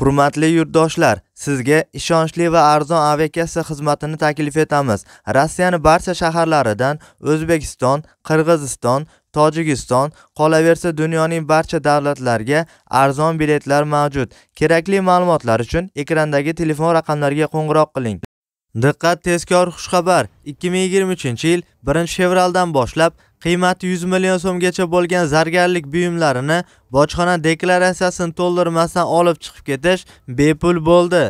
Hurmatli yurtdoshlar, sizga ishonchli va arzon aviakassa xizmatini taklif etamiz. rossiyani barcha shaharlaridan O'zbekiston, Qirg'iziston, Tojikiston, qolaversa dunyoning barcha davlatlarga arzon biletlar mavjud. Kerakli ma'lumotlar uchun ekrandagi telefon raqamlariga qo'ng'iroq qiling. Diqqat tezkor xushxabar. 2023 yil 1-fevraldan boshlab qiymati 100 million so'mgacha bo'lgan zargarlik buyumlarini bojxona deklaratsiyasini to'ldirmasdan olib chiqib ketish bepul bo'ldi.